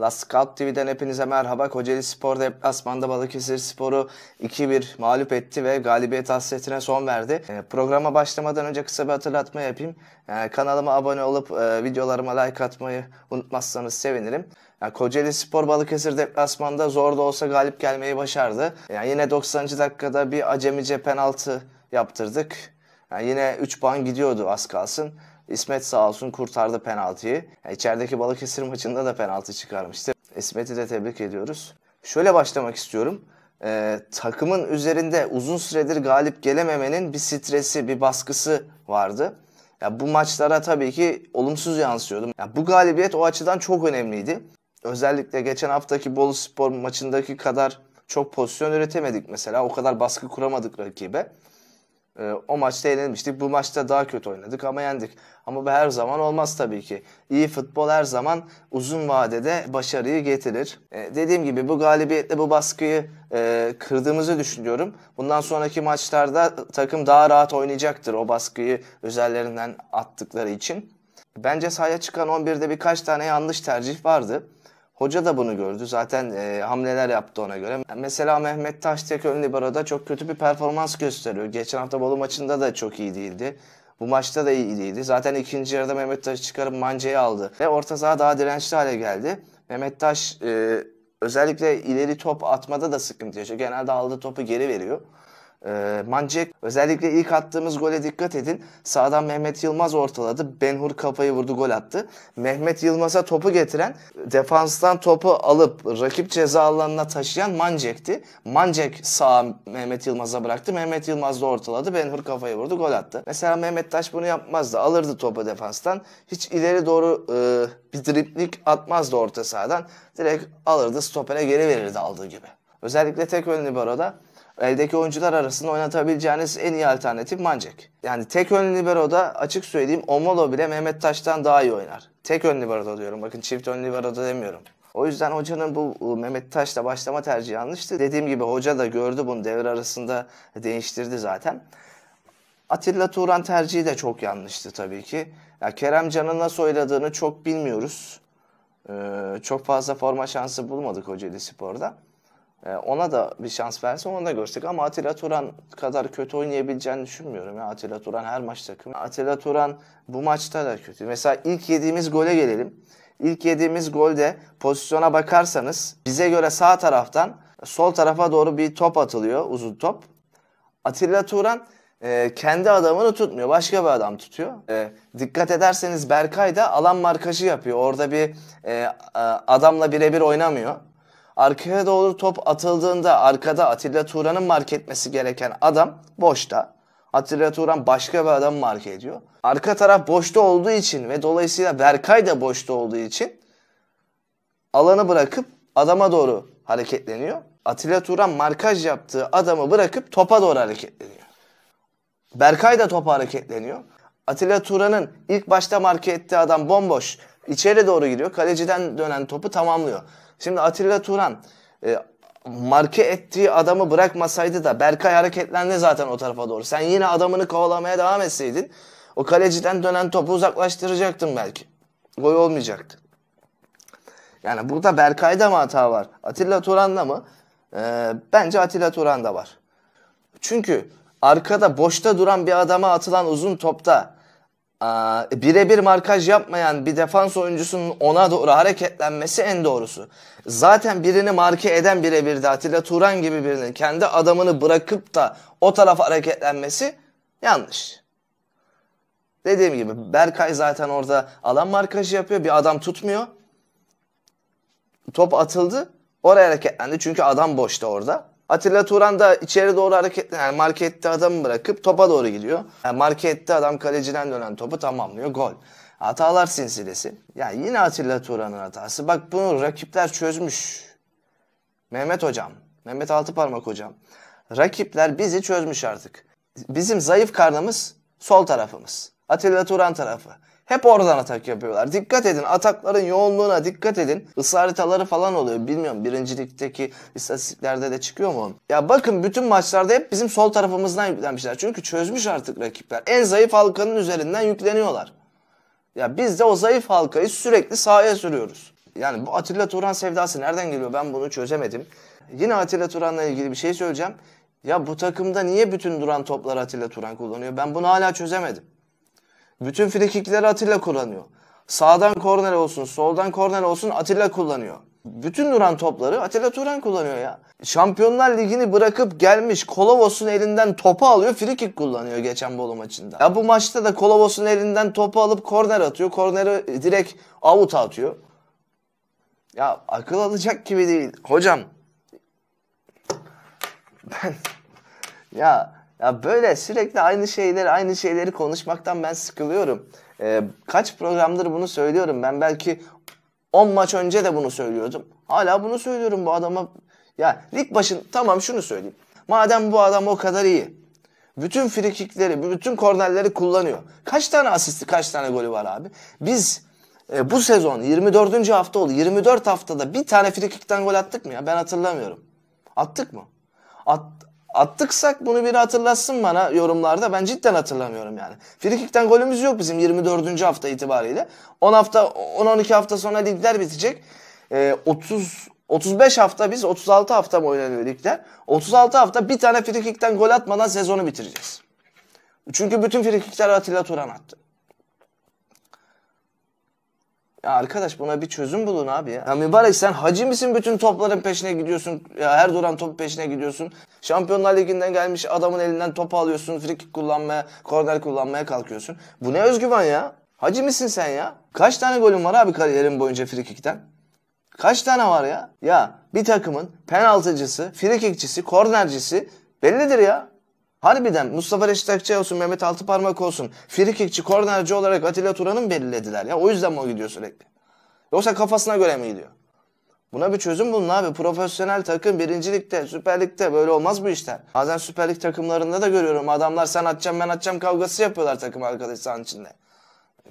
Las Scout TV'den hepinize merhaba. Kocaeli Spor deplasmanda Balıkesir Spor'u 2-1 mağlup etti ve galibiyet hasretine son verdi. E, programa başlamadan önce kısa bir hatırlatma yapayım. E, kanalıma abone olup e, videolarıma like atmayı unutmazsanız sevinirim. Yani e, Kocaeli Spor Balıkesir deplasmanda zor da olsa galip gelmeyi başardı. Yani e, yine 90. dakikada bir acemice penaltı yaptırdık. Yani e, yine 3 puan gidiyordu az kalsın. İsmet sağ olsun kurtardı penaltıyı. İçerideki içerideki Balıkesir maçında da penaltı çıkarmıştı. İsmet'i de tebrik ediyoruz. Şöyle başlamak istiyorum. Ee, takımın üzerinde uzun süredir galip gelememenin bir stresi, bir baskısı vardı. Ya bu maçlara tabii ki olumsuz yansıyordu. Ya bu galibiyet o açıdan çok önemliydi. Özellikle geçen haftaki Bolu Spor maçındaki kadar çok pozisyon üretemedik mesela. O kadar baskı kuramadık rakibe. E, o maçta eğlenmiştik. Bu maçta daha kötü oynadık ama yendik. Ama bu her zaman olmaz tabii ki. İyi futbol her zaman uzun vadede başarıyı getirir. E, dediğim gibi bu galibiyetle bu baskıyı e, kırdığımızı düşünüyorum. Bundan sonraki maçlarda takım daha rahat oynayacaktır o baskıyı üzerlerinden attıkları için. Bence sahaya çıkan 11'de birkaç tane yanlış tercih vardı. Hoca da bunu gördü. Zaten e, hamleler yaptı ona göre. Mesela Mehmet Taştek ön libero'da çok kötü bir performans gösteriyor. Geçen hafta Bolu maçında da çok iyi değildi. Bu maçta da iyi değildi. Zaten ikinci yarıda Mehmet Taş çıkarıp Manca'yı aldı. Ve orta saha daha dirençli hale geldi. Mehmet Taş e, özellikle ileri top atmada da sıkıntı yaşıyor. Genelde aldığı topu geri veriyor. E, Mancek özellikle ilk attığımız gole dikkat edin. Sağdan Mehmet Yılmaz ortaladı. Benhur kafayı vurdu gol attı. Mehmet Yılmaz'a topu getiren defanstan topu alıp rakip ceza alanına taşıyan Mancek'ti. Mancek sağ Mehmet Yılmaz'a bıraktı. Mehmet Yılmaz da ortaladı. Benhur kafayı vurdu gol attı. Mesela Mehmet Taş bunu yapmazdı. Alırdı topu defanstan. Hiç ileri doğru e, bir driplik atmazdı orta sahadan. Direkt alırdı stopere geri verirdi aldığı gibi. Özellikle tek ön libero'da eldeki oyuncular arasında oynatabileceğiniz en iyi alternatif Mancek. Yani tek ön libero'da açık söyleyeyim Omolo bile Mehmet Taş'tan daha iyi oynar. Tek ön libero'da diyorum bakın çift ön libero'da demiyorum. O yüzden hocanın bu ıı, Mehmet Taş'la başlama tercihi yanlıştı. Dediğim gibi hoca da gördü bunu devre arasında değiştirdi zaten. Atilla Turan tercihi de çok yanlıştı tabii ki. Ya Kerem Can'ın nasıl oynadığını çok bilmiyoruz. Ee, çok fazla forma şansı bulmadık Kocaeli Spor'da. Ee, ona da bir şans verse onu da görsek ama Atilla Turan kadar kötü oynayabileceğini düşünmüyorum. Ya. Atilla Turan her maç takım. Atilla Turan bu maçta da kötü. Mesela ilk yediğimiz gole gelelim. İlk yediğimiz golde pozisyona bakarsanız bize göre sağ taraftan sol tarafa doğru bir top atılıyor uzun top. Atilla Turan e, kendi adamını tutmuyor. Başka bir adam tutuyor. E, dikkat ederseniz Berkay da alan markajı yapıyor. Orada bir e, adamla birebir oynamıyor. Arkaya doğru top atıldığında arkada Atilla Turan'ın mark etmesi gereken adam boşta. Atilla Turan başka bir adam mark ediyor. Arka taraf boşta olduğu için ve dolayısıyla Berkay da boşta olduğu için alanı bırakıp adama doğru hareketleniyor. Atilla Turan markaj yaptığı adamı bırakıp topa doğru hareketleniyor. Berkay da topa hareketleniyor. Atilla Turan'ın ilk başta marke ettiği adam bomboş. İçeri doğru giriyor. Kaleciden dönen topu tamamlıyor. Şimdi Atilla Turan e, marke ettiği adamı bırakmasaydı da Berkay hareketlendi zaten o tarafa doğru. Sen yine adamını kovalamaya devam etseydin o kaleciden dönen topu uzaklaştıracaktın belki. Gol olmayacaktı. Yani burada Berkay'da mı hata var? Atilla Turan'da mı? Ee, bence Atilla Turan'da var. Çünkü arkada boşta duran bir adama atılan uzun topta birebir markaj yapmayan bir defans oyuncusunun ona doğru hareketlenmesi en doğrusu. Zaten birini marke eden birebir de Atilla Turan gibi birinin kendi adamını bırakıp da o tarafa hareketlenmesi yanlış. Dediğim gibi Berkay zaten orada alan markajı yapıyor. Bir adam tutmuyor. Top atıldı. Oraya hareketlendi çünkü adam boşta orada. Atilla Turan da içeri doğru hareket yani markette adamı bırakıp topa doğru gidiyor. Yani markette adam kaleciden dönen topu tamamlıyor. Gol. Hatalar silsilesi. Yani yine Atilla Turan'ın hatası. Bak bunu rakipler çözmüş. Mehmet hocam. Mehmet Altıparmak hocam. Rakipler bizi çözmüş artık. Bizim zayıf karnımız sol tarafımız. Atilla Turan tarafı. Hep oradan atak yapıyorlar. Dikkat edin atakların yoğunluğuna dikkat edin. Isı falan oluyor. Bilmiyorum birincilikteki istatistiklerde de çıkıyor mu? Ya bakın bütün maçlarda hep bizim sol tarafımızdan yüklenmişler. Çünkü çözmüş artık rakipler. En zayıf halkanın üzerinden yükleniyorlar. Ya biz de o zayıf halkayı sürekli sahaya sürüyoruz. Yani bu Atilla Turan sevdası nereden geliyor ben bunu çözemedim. Yine Atilla Turan'la ilgili bir şey söyleyeceğim. Ya bu takımda niye bütün duran topları Atilla Turan kullanıyor? Ben bunu hala çözemedim. Bütün frikikleri Atilla kullanıyor. Sağdan korner olsun, soldan korner olsun Atilla kullanıyor. Bütün duran topları Atilla Turan kullanıyor ya. Şampiyonlar Ligi'ni bırakıp gelmiş Kolovos'un elinden topu alıyor frikik kullanıyor geçen Bolu maçında. Ya bu maçta da Kolovos'un elinden topu alıp korner atıyor. Korneri direkt avut atıyor. Ya akıl alacak gibi değil. Hocam ben ya ya böyle sürekli aynı şeyleri aynı şeyleri konuşmaktan ben sıkılıyorum. Ee, kaç programdır bunu söylüyorum. Ben belki 10 maç önce de bunu söylüyordum. Hala bunu söylüyorum bu adama. Ya lig başın tamam şunu söyleyeyim. Madem bu adam o kadar iyi. Bütün frikikleri, bütün kornerleri kullanıyor. Kaç tane asisti, kaç tane golü var abi? Biz e, bu sezon 24. hafta oldu. 24 haftada bir tane frikikten gol attık mı ya? Ben hatırlamıyorum. Attık mı? At, attıksak bunu bir hatırlatsın bana yorumlarda. Ben cidden hatırlamıyorum yani. Frikik'ten golümüz yok bizim 24. hafta itibariyle. 10 hafta 10-12 hafta sonra ligler bitecek. E, 30 35 hafta biz 36 hafta mı oynanıyor ligler? 36 hafta bir tane frikikten gol atmadan sezonu bitireceğiz. Çünkü bütün frikikler Atilla Turan attı. Ya arkadaş buna bir çözüm bulun abi ya. ya mübarek sen hacı mısın bütün topların peşine gidiyorsun. Ya her duran top peşine gidiyorsun. Şampiyonlar Ligi'nden gelmiş adamın elinden topu alıyorsun. Frikik kullanmaya, korner kullanmaya kalkıyorsun. Bu ne özgüven ya? Hacı mısın sen ya? Kaç tane golün var abi kariyerin boyunca frikikten? Kaç tane var ya? Ya bir takımın penaltıcısı, frikikçisi, kornercisi bellidir ya. Harbiden Mustafa Reşit Akçay olsun, Mehmet Altıparmak olsun, frikikçi, kornerci olarak Atilla Turan'ı mı belirlediler ya? O yüzden mi o gidiyor sürekli? Yoksa kafasına göre mi gidiyor? Buna bir çözüm bulun abi. Profesyonel takım birincilikte, süperlikte böyle olmaz bu işler. Bazen süperlik takımlarında da görüyorum adamlar sen atacağım ben atacağım kavgası yapıyorlar takım arkadaş sahanın içinde.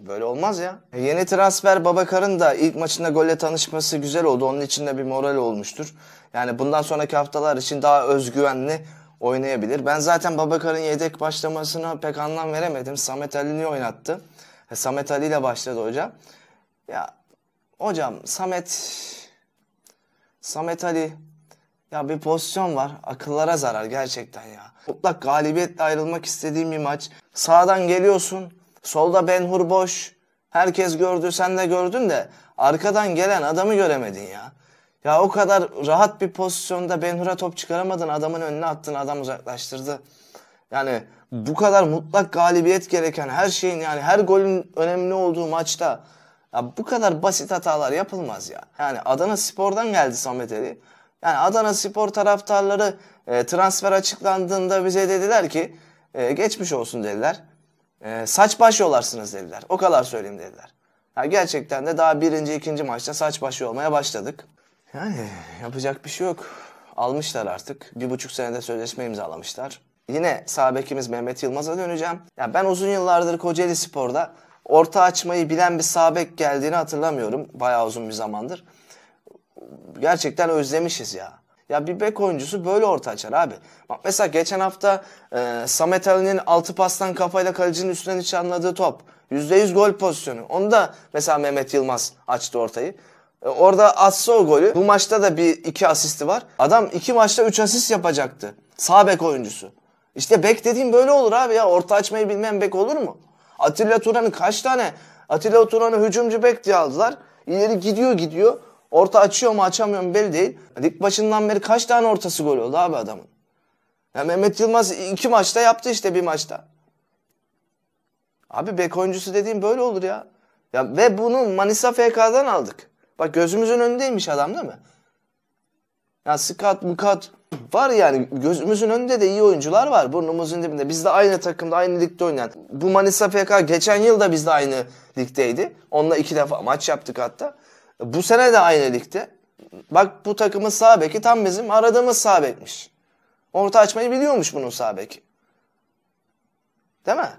E, böyle olmaz ya. E, yeni transfer Babakar'ın da ilk maçında golle tanışması güzel oldu. Onun için de bir moral olmuştur. Yani bundan sonraki haftalar için daha özgüvenli oynayabilir. Ben zaten Babakar'ın yedek başlamasına pek anlam veremedim. Samet Ali'ni oynattı. E, Samet Ali ile başladı hocam. Ya hocam Samet Samet Ali ya bir pozisyon var. Akıllara zarar gerçekten ya. Mutlak galibiyetle ayrılmak istediğim bir maç. Sağdan geliyorsun. Solda Ben Hur boş. Herkes gördü sen de gördün de arkadan gelen adamı göremedin ya. Ya o kadar rahat bir pozisyonda Benhura top çıkaramadın. Adamın önüne attın. Adam uzaklaştırdı. Yani bu kadar mutlak galibiyet gereken her şeyin yani her golün önemli olduğu maçta ya bu kadar basit hatalar yapılmaz ya. Yani Adana Spor'dan geldi Samet Ali. Yani Adana Spor taraftarları e, transfer açıklandığında bize dediler ki e, geçmiş olsun dediler. E, saç baş yolarsınız dediler. O kadar söyleyeyim dediler. Ya gerçekten de daha birinci ikinci maçta saç başı olmaya başladık. Yani yapacak bir şey yok. Almışlar artık. Bir buçuk senede sözleşme imzalamışlar. Yine sağ Mehmet Yılmaz'a döneceğim. Ya ben uzun yıllardır Kocaeli Spor'da orta açmayı bilen bir sağ geldiğini hatırlamıyorum. Bayağı uzun bir zamandır. Gerçekten özlemişiz ya. Ya bir bek oyuncusu böyle orta açar abi. Bak mesela geçen hafta e, Samet Ali'nin altı pastan kafayla kalecinin üstüne anladığı top. %100 gol pozisyonu. Onu da mesela Mehmet Yılmaz açtı ortayı. E, orada atsa o golü. Bu maçta da bir iki asisti var. Adam iki maçta üç asist yapacaktı. Sağ bek oyuncusu. İşte bek dediğim böyle olur abi ya. Orta açmayı bilmeyen bek olur mu? Atilla Turan'ı kaç tane? Atilla Turan'ı hücumcu bek diye aldılar. İleri gidiyor gidiyor. Orta açıyor mu açamıyor mu belli değil. Lig başından beri kaç tane ortası gol oldu abi adamın? Ya Mehmet Yılmaz iki maçta yaptı işte bir maçta. Abi bek oyuncusu dediğim böyle olur ya. Ya ve bunu Manisa FK'dan aldık. Bak gözümüzün önündeymiş adam değil mi? Ya Scott, Mukat var yani gözümüzün önünde de iyi oyuncular var. Burnumuzun dibinde. Biz de aynı takımda aynı ligde oynayan. Bu Manisa FK geçen yıl da biz de aynı ligdeydi. Onunla iki defa maç yaptık hatta. Bu sene de aynı ligde. Bak bu takımın sağ beki tam bizim aradığımız sağ bekmiş. Orta açmayı biliyormuş bunun sağ beki. Değil mi?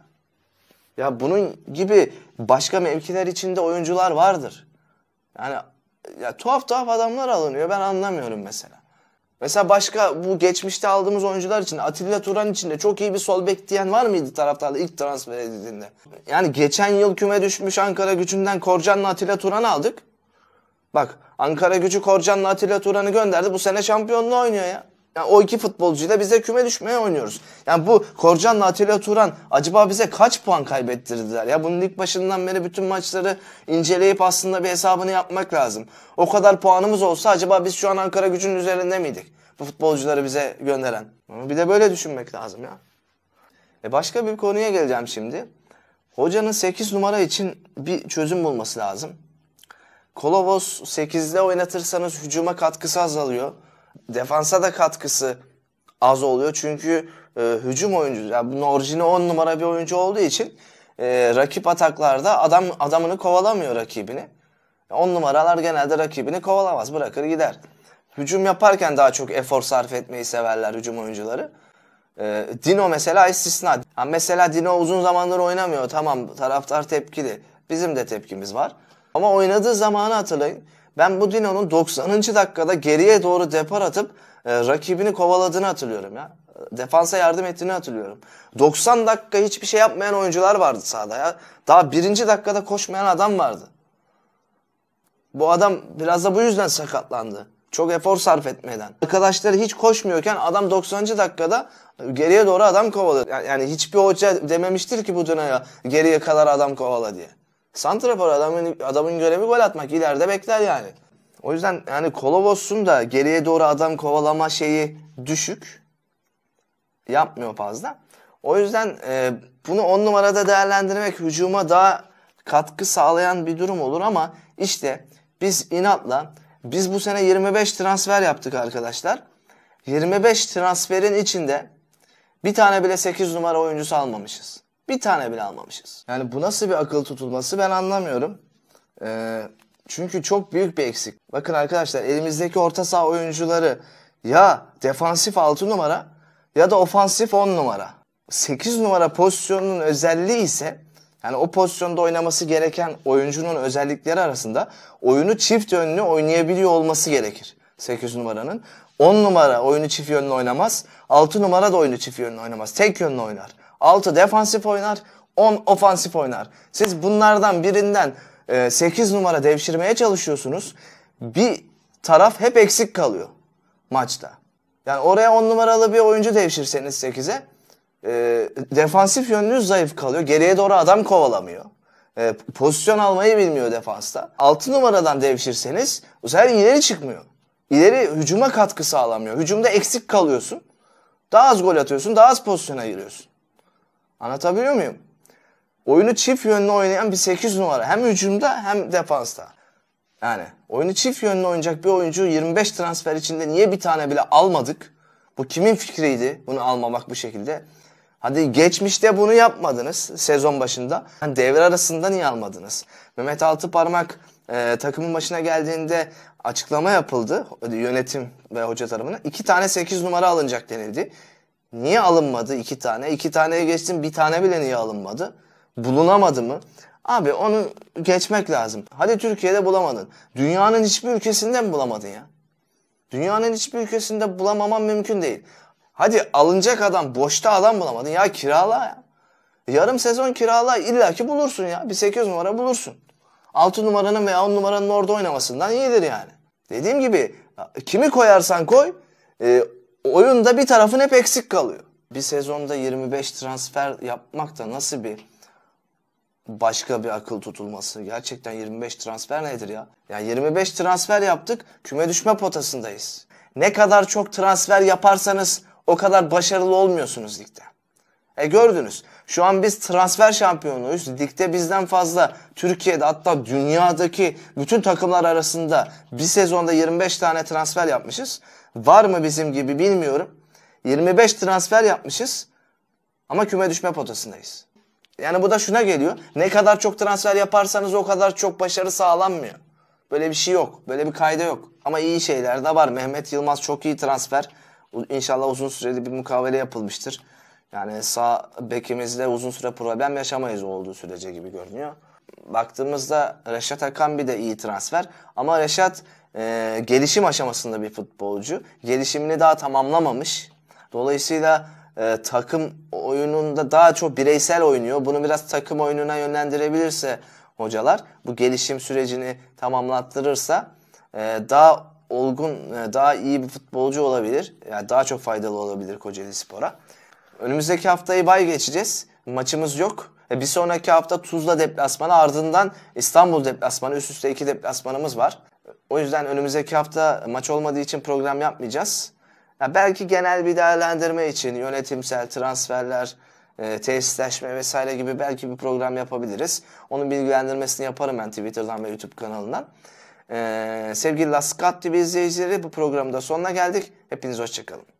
Ya bunun gibi başka mevkiler içinde oyuncular vardır. Yani ya tuhaf tuhaf adamlar alınıyor. Ben anlamıyorum mesela. Mesela başka bu geçmişte aldığımız oyuncular için Atilla Turan için de çok iyi bir sol bek diyen var mıydı taraftarda ilk transfer edildiğinde? Yani geçen yıl küme düşmüş Ankara gücünden Korcan'la Atilla Turan aldık. Bak Ankara gücü Korcan'la Atilla Turan'ı gönderdi. Bu sene şampiyonluğu oynuyor ya. Yani o iki futbolcuyla bize küme düşmeye oynuyoruz. Yani bu Korcan'la Atilla Turan acaba bize kaç puan kaybettirdiler? Ya bunun ilk başından beri bütün maçları inceleyip aslında bir hesabını yapmak lazım. O kadar puanımız olsa acaba biz şu an Ankara gücünün üzerinde miydik? Bu futbolcuları bize gönderen. Bir de böyle düşünmek lazım ya. E başka bir konuya geleceğim şimdi. Hocanın 8 numara için bir çözüm bulması lazım. Kolovos 8'de oynatırsanız hücuma katkısı azalıyor defansa da katkısı az oluyor. Çünkü e, hücum oyuncusu. Yani bunun orijini 10 numara bir oyuncu olduğu için e, rakip ataklarda adam adamını kovalamıyor rakibini. 10 numaralar genelde rakibini kovalamaz. Bırakır gider. Hücum yaparken daha çok efor sarf etmeyi severler hücum oyuncuları. E, Dino mesela istisna. Yani mesela Dino uzun zamandır oynamıyor. Tamam taraftar tepkili. Bizim de tepkimiz var. Ama oynadığı zamanı hatırlayın. Ben bu Dino'nun 90. dakikada geriye doğru depar atıp e, rakibini kovaladığını hatırlıyorum ya. Defansa yardım ettiğini hatırlıyorum. 90 dakika hiçbir şey yapmayan oyuncular vardı sahada ya. Daha birinci dakikada koşmayan adam vardı. Bu adam biraz da bu yüzden sakatlandı. Çok efor sarf etmeden. Arkadaşları hiç koşmuyorken adam 90. dakikada e, geriye doğru adam kovaladı. Yani hiçbir hoca dememiştir ki bu döneme geriye kadar adam kovala diye. Santrafor adamın, adamın görevi gol atmak. ileride bekler yani. O yüzden yani Kolovos'un da geriye doğru adam kovalama şeyi düşük. Yapmıyor fazla. O yüzden e, bunu on numarada değerlendirmek hücuma daha katkı sağlayan bir durum olur ama işte biz inatla biz bu sene 25 transfer yaptık arkadaşlar. 25 transferin içinde bir tane bile 8 numara oyuncusu almamışız. Bir tane bile almamışız. Yani bu nasıl bir akıl tutulması ben anlamıyorum. Ee, çünkü çok büyük bir eksik. Bakın arkadaşlar elimizdeki orta saha oyuncuları ya defansif 6 numara ya da ofansif 10 numara. 8 numara pozisyonunun özelliği ise yani o pozisyonda oynaması gereken oyuncunun özellikleri arasında oyunu çift yönlü oynayabiliyor olması gerekir. 8 numaranın. 10 numara oyunu çift yönlü oynamaz. 6 numara da oyunu çift yönlü oynamaz. Tek yönlü oynar. 6 defansif oynar, 10 ofansif oynar. Siz bunlardan birinden 8 e, numara devşirmeye çalışıyorsunuz. Bir taraf hep eksik kalıyor maçta. Yani oraya 10 numaralı bir oyuncu devşirseniz 8'e e, defansif yönünüz zayıf kalıyor. Geriye doğru adam kovalamıyor. E, pozisyon almayı bilmiyor defansta. 6 numaradan devşirseniz bu sefer ileri çıkmıyor. İleri hücuma katkı sağlamıyor. Hücumda eksik kalıyorsun. Daha az gol atıyorsun, daha az pozisyona giriyorsun. Anlatabiliyor muyum? Oyunu çift yönlü oynayan bir 8 numara. Hem hücumda hem defansta. Yani oyunu çift yönlü oynayacak bir oyuncu 25 transfer içinde niye bir tane bile almadık? Bu kimin fikriydi bunu almamak bu şekilde? Hadi geçmişte bunu yapmadınız sezon başında. Yani devre arasında niye almadınız? Mehmet Altıparmak e, takımın başına geldiğinde açıklama yapıldı yönetim ve hoca tarafından. İki tane 8 numara alınacak denildi. Niye alınmadı iki tane? İki taneye geçtim bir tane bile niye alınmadı? Bulunamadı mı? Abi onu geçmek lazım. Hadi Türkiye'de bulamadın. Dünyanın hiçbir ülkesinde mi bulamadın ya? Dünyanın hiçbir ülkesinde bulamaman mümkün değil. Hadi alınacak adam boşta adam bulamadın ya kirala ya. Yarım sezon kirala illaki bulursun ya. Bir 8 numara bulursun. 6 numaranın veya 10 numaranın orada oynamasından iyidir yani. Dediğim gibi kimi koyarsan koy e, oyunda bir tarafın hep eksik kalıyor. Bir sezonda 25 transfer yapmak da nasıl bir başka bir akıl tutulması. Gerçekten 25 transfer nedir ya? Yani 25 transfer yaptık, küme düşme potasındayız. Ne kadar çok transfer yaparsanız o kadar başarılı olmuyorsunuz ligde. E gördünüz. Şu an biz transfer şampiyonuyuz. Dikte bizden fazla Türkiye'de hatta dünyadaki bütün takımlar arasında bir sezonda 25 tane transfer yapmışız. Var mı bizim gibi bilmiyorum. 25 transfer yapmışız ama küme düşme potasındayız. Yani bu da şuna geliyor. Ne kadar çok transfer yaparsanız o kadar çok başarı sağlanmıyor. Böyle bir şey yok. Böyle bir kayda yok. Ama iyi şeyler de var. Mehmet Yılmaz çok iyi transfer. İnşallah uzun süreli bir mukavele yapılmıştır. Yani sağ bekimizde uzun süre problem yaşamayız olduğu sürece gibi görünüyor. Baktığımızda Reşat Hakan bir de iyi transfer. Ama Reşat e, gelişim aşamasında bir futbolcu. Gelişimini daha tamamlamamış. Dolayısıyla e, takım oyununda daha çok bireysel oynuyor. Bunu biraz takım oyununa yönlendirebilirse hocalar bu gelişim sürecini tamamlattırırsa e, daha olgun, e, daha iyi bir futbolcu olabilir. Yani daha çok faydalı olabilir Kocaeli Spor'a. Önümüzdeki haftayı bay geçeceğiz. Maçımız yok. E, bir sonraki hafta Tuzla deplasmanı ardından İstanbul deplasmanı üst üste iki deplasmanımız var. O yüzden önümüzdeki hafta maç olmadığı için program yapmayacağız. Ya belki genel bir değerlendirme için yönetimsel transferler, e, tesisleşme vesaire gibi belki bir program yapabiliriz. Onun bilgilendirmesini yaparım ben Twitter'dan ve YouTube kanalından. E, sevgili Laskat TV izleyicileri bu programda sonuna geldik. Hepiniz hoşçakalın.